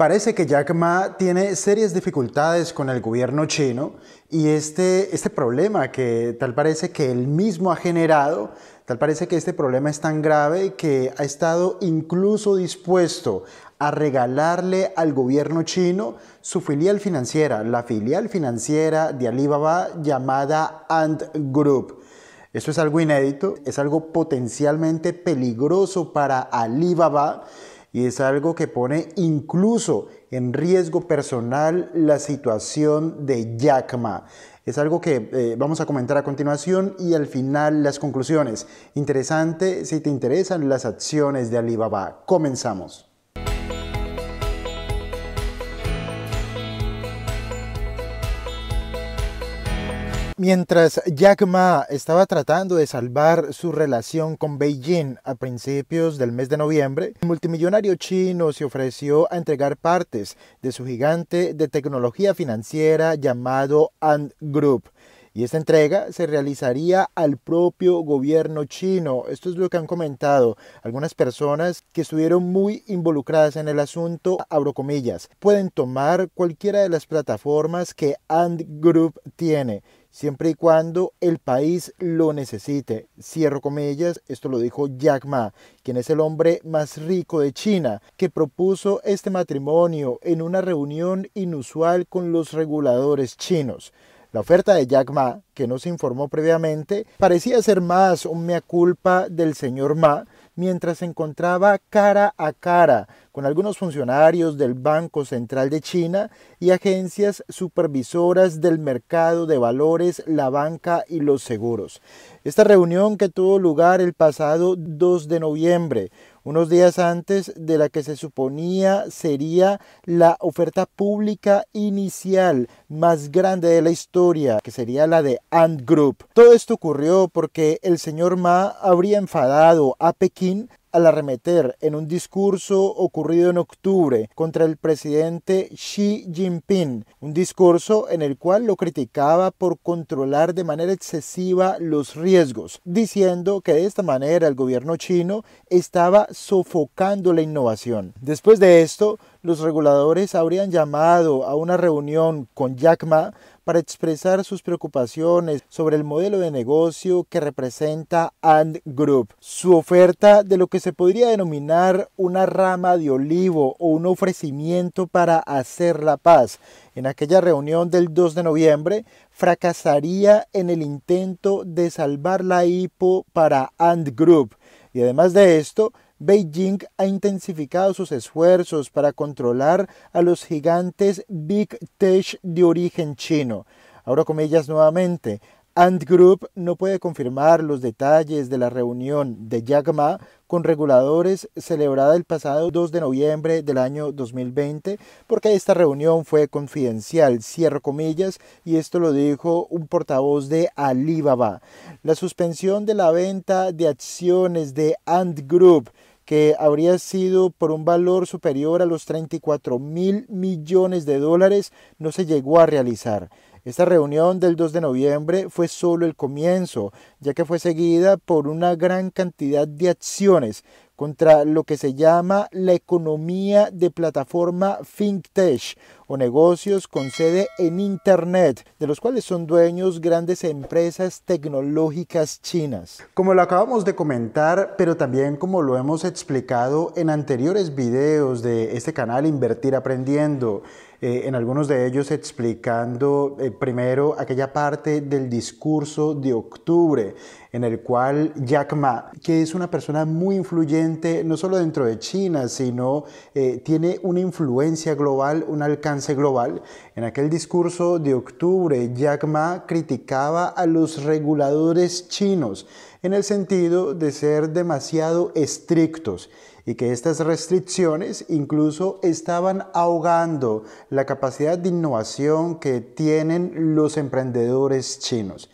Parece que Jack Ma tiene serias dificultades con el gobierno chino y este, este problema que tal parece que él mismo ha generado, tal parece que este problema es tan grave que ha estado incluso dispuesto a regalarle al gobierno chino su filial financiera, la filial financiera de Alibaba llamada Ant Group. Esto es algo inédito, es algo potencialmente peligroso para Alibaba y es algo que pone incluso en riesgo personal la situación de Jack Ma. Es algo que eh, vamos a comentar a continuación y al final las conclusiones. Interesante si te interesan las acciones de Alibaba. Comenzamos. Mientras Jack Ma estaba tratando de salvar su relación con Beijing a principios del mes de noviembre, el multimillonario chino se ofreció a entregar partes de su gigante de tecnología financiera llamado Ant Group y esta entrega se realizaría al propio gobierno chino. Esto es lo que han comentado algunas personas que estuvieron muy involucradas en el asunto, abro comillas. Pueden tomar cualquiera de las plataformas que Ant Group tiene siempre y cuando el país lo necesite. Cierro comillas, esto lo dijo Jack Ma, quien es el hombre más rico de China, que propuso este matrimonio en una reunión inusual con los reguladores chinos. La oferta de Jack Ma, que no se informó previamente, parecía ser más un mea culpa del señor Ma, mientras se encontraba cara a cara con algunos funcionarios del Banco Central de China y agencias supervisoras del mercado de valores, la banca y los seguros. Esta reunión que tuvo lugar el pasado 2 de noviembre unos días antes de la que se suponía sería la oferta pública inicial más grande de la historia, que sería la de Ant Group. Todo esto ocurrió porque el señor Ma habría enfadado a Pekín al arremeter en un discurso ocurrido en octubre contra el presidente Xi Jinping, un discurso en el cual lo criticaba por controlar de manera excesiva los riesgos, diciendo que de esta manera el gobierno chino estaba sofocando la innovación. Después de esto, los reguladores habrían llamado a una reunión con Jack Ma para expresar sus preocupaciones sobre el modelo de negocio que representa And Group, su oferta de lo que se podría denominar una rama de olivo o un ofrecimiento para hacer la paz. En aquella reunión del 2 de noviembre, fracasaría en el intento de salvar la hipo para And Group. Y además de esto, Beijing ha intensificado sus esfuerzos para controlar a los gigantes Big Tech de origen chino. Ahora comillas nuevamente. Ant Group no puede confirmar los detalles de la reunión de Jack Ma con reguladores celebrada el pasado 2 de noviembre del año 2020 porque esta reunión fue confidencial, cierro comillas, y esto lo dijo un portavoz de Alibaba. La suspensión de la venta de acciones de Ant Group que habría sido por un valor superior a los 34 mil millones de dólares, no se llegó a realizar. Esta reunión del 2 de noviembre fue solo el comienzo, ya que fue seguida por una gran cantidad de acciones contra lo que se llama la economía de plataforma FinTech o negocios con sede en Internet, de los cuales son dueños grandes empresas tecnológicas chinas. Como lo acabamos de comentar, pero también como lo hemos explicado en anteriores videos de este canal Invertir Aprendiendo, eh, en algunos de ellos explicando eh, primero aquella parte del discurso de octubre, en el cual Jack Ma, que es una persona muy influyente, no solo dentro de China, sino eh, tiene una influencia global, un alcance global. En aquel discurso de octubre, Jack Ma criticaba a los reguladores chinos en el sentido de ser demasiado estrictos y que estas restricciones incluso estaban ahogando la capacidad de innovación que tienen los emprendedores chinos.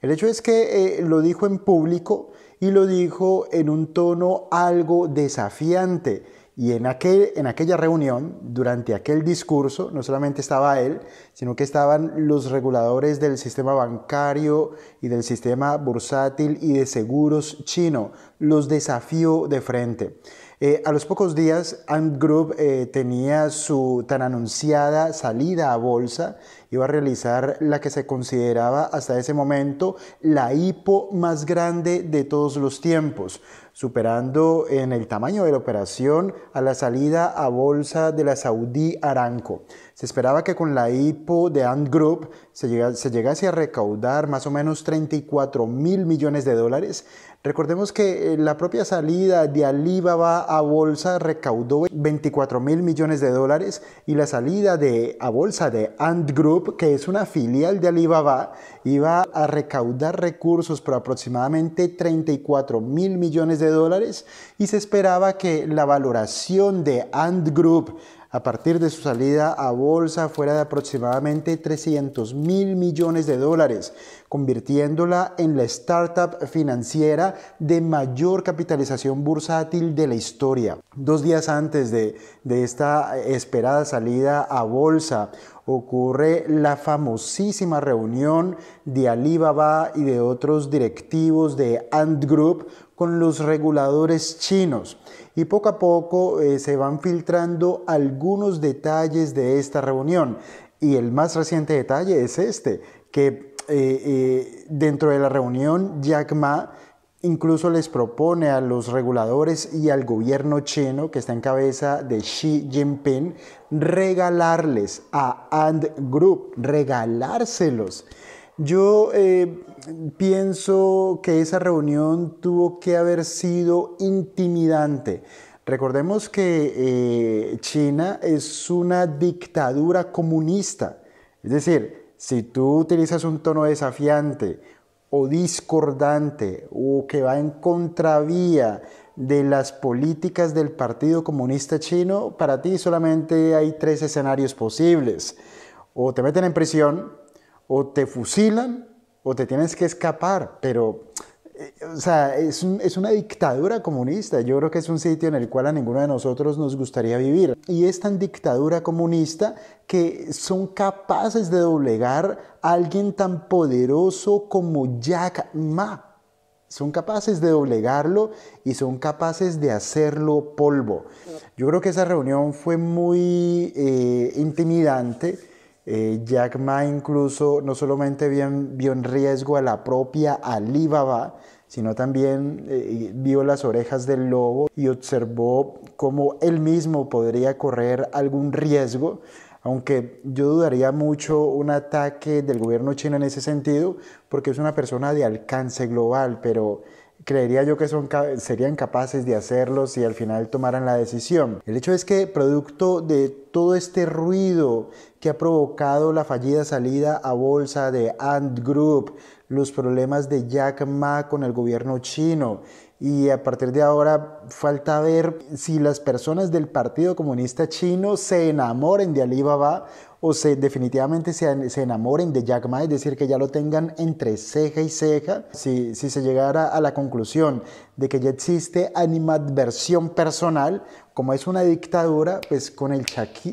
El hecho es que eh, lo dijo en público y lo dijo en un tono algo desafiante y en, aquella reunión, durante aquel discurso, no solamente estaba él, sino que estaban los reguladores del sistema bancario y del sistema bursátil y de seguros chino. Los desafió de frente. Eh, a los pocos días, Ant Group eh, tenía su tan anunciada salida a bolsa. Iba a realizar la que se consideraba hasta ese momento la hipo más grande de todos los tiempos superando en el tamaño de la operación a la salida a bolsa de la Saudí Aranco. Se esperaba que con la IPO de Ant Group se, llegase a recaudar más o menos 34 mil millones de dólares, Recordemos que eh, la propia salida de Alibaba a bolsa recaudó 24 mil millones de dólares y la salida de, a bolsa de Ant Group, que es una filial de Alibaba, iba a recaudar recursos por aproximadamente 34 mil millones de dólares y se esperaba que la valoración de Ant Group a partir de su salida a bolsa fuera de aproximadamente 300 mil millones de dólares, convirtiéndola en la startup financiera de mayor capitalización bursátil de la historia. Dos días antes de, de esta esperada salida a bolsa, ocurre la famosísima reunión de Alibaba y de otros directivos de Ant Group con los reguladores chinos y poco a poco eh, se van filtrando algunos detalles de esta reunión. Y el más reciente detalle es este, que eh, eh, dentro de la reunión Jack Ma incluso les propone a los reguladores y al gobierno chino que está en cabeza de Xi Jinping regalarles a And Group, regalárselos yo eh, pienso que esa reunión tuvo que haber sido intimidante. Recordemos que eh, China es una dictadura comunista. Es decir, si tú utilizas un tono desafiante o discordante o que va en contravía de las políticas del Partido Comunista Chino, para ti solamente hay tres escenarios posibles. O te meten en prisión, o te fusilan o te tienes que escapar, pero eh, o sea, es, una dictadura comunista. Yo creo que es un sitio en el cual a ninguno de nosotros nos gustaría vivir. Y es tan dictadura comunista que son capaces de doblegar a alguien tan poderoso como Jack Ma. Son capaces de doblegarlo y son capaces de hacerlo polvo. Yo creo que esa reunión fue muy eh, intimidante eh, Jack Ma incluso no solamente vio en, riesgo a la propia Alibaba, sino también eh, vio las orejas del lobo y observó cómo él mismo podría correr algún riesgo, aunque yo dudaría mucho un ataque del gobierno chino en ese sentido, porque es una persona de alcance global, pero creería yo que son, serían capaces de hacerlo si al final tomaran la decisión. El hecho es que producto de todo este ruido que ha provocado la fallida salida a bolsa de Ant Group, los problemas de Jack Ma con el gobierno chino y a partir de ahora falta ver si las personas del Partido Comunista Chino se enamoren de Alibaba o definitivamente se, enamoren de Jack Ma, es decir, que ya lo tengan entre ceja y ceja, si, se llegara a la conclusión de que ya existe animadversión personal, como es una dictadura, pues con el,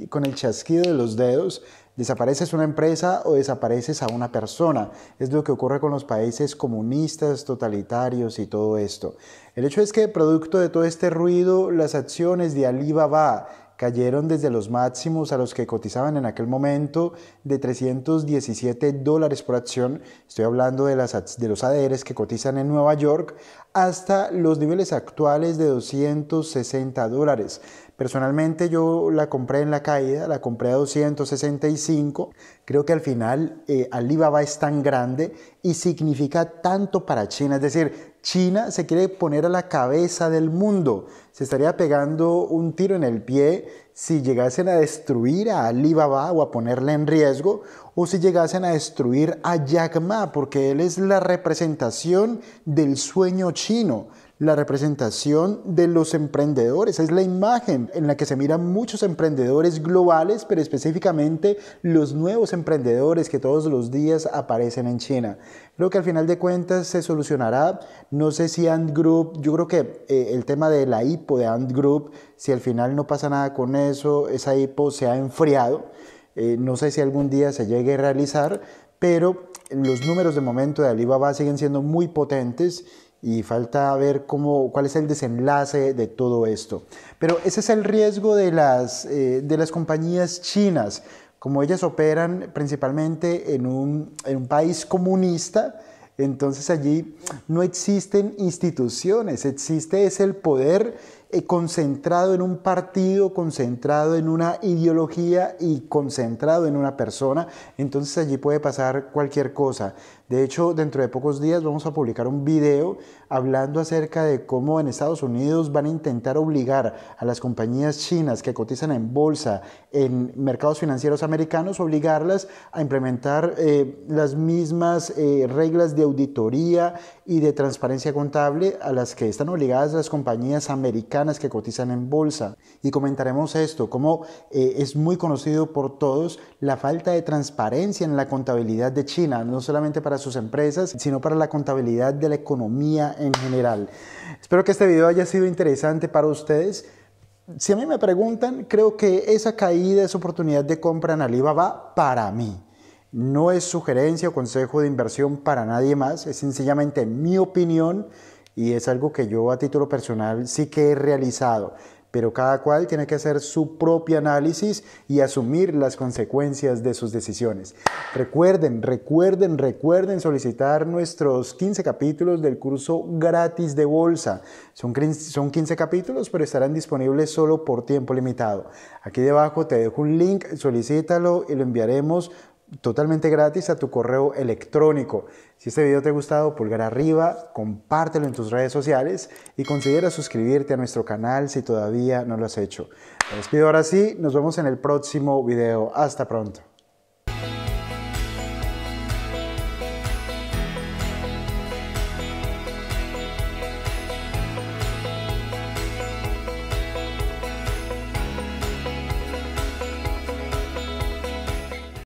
con el chasquido de los dedos desapareces una empresa o desapareces a una persona. Es lo que ocurre con los países comunistas, totalitarios y todo esto. El hecho es que producto de todo este ruido, las acciones de Alibaba, cayeron desde los máximos a los que cotizaban en aquel momento de 317 dólares por acción, estoy hablando de, los ADRs que cotizan en Nueva York, hasta los niveles actuales de 260 dólares. Personalmente yo la compré en la caída, la compré a 265. Creo que al final eh, Alibaba es tan grande y significa tanto para China. Es decir, China se quiere poner a la cabeza del mundo. Se estaría pegando un tiro en el pie si llegasen a destruir a Alibaba o a ponerle en riesgo, o si llegasen a destruir a Jack Ma, porque él es la representación del sueño chino la representación de los emprendedores, es la imagen en la que se miran muchos emprendedores globales, pero específicamente los nuevos emprendedores que todos los días aparecen en China. Creo que al final de cuentas se solucionará, no sé si Ant Group, yo creo que eh, el tema de la hipo de Ant Group, si al final no pasa nada con eso, esa hipo se ha enfriado. Eh, no sé si algún día se llegue a realizar, pero los números de momento de Alibaba siguen siendo muy potentes y falta ver cómo, cuál es el desenlace de todo esto. Pero ese es el riesgo de las, eh, de las compañías chinas. Como ellas operan principalmente en un, país comunista, entonces allí no existen instituciones, existe es el poder eh, concentrado en un partido, concentrado en una ideología y concentrado en una persona, entonces allí puede pasar cualquier cosa. De hecho, dentro de pocos días vamos a publicar un video hablando acerca de cómo en Estados Unidos van a intentar obligar a las compañías chinas que cotizan en bolsa en mercados financieros americanos, obligarlas a implementar eh, las mismas eh, reglas de auditoría, y de transparencia contable a las que están obligadas las compañías americanas que cotizan en bolsa. Y comentaremos esto, como eh, es muy conocido por todos la falta de transparencia en la contabilidad de China, no solamente para sus empresas, sino para la contabilidad de la economía en general. Espero que este video haya sido interesante para ustedes. Si a mí me preguntan, creo que esa caída es oportunidad de compra en Alibaba para mí. No es sugerencia o consejo de inversión para nadie más, es sencillamente mi opinión y es algo que yo a título personal sí que he realizado pero cada cual tiene que hacer su propio análisis y asumir las consecuencias de sus decisiones. Recuerden, recuerden, recuerden solicitar nuestros 15 capítulos del curso gratis de bolsa. Son 15 capítulos, pero estarán disponibles solo por tiempo limitado. Aquí debajo te dejo un link, solicítalo y lo enviaremos totalmente gratis a tu correo electrónico. Si este video te ha gustado, pulgar arriba, compártelo en tus redes sociales y considera suscribirte a nuestro canal si todavía no lo has hecho. Te despido ahora sí, nos vemos en el próximo video. Hasta pronto.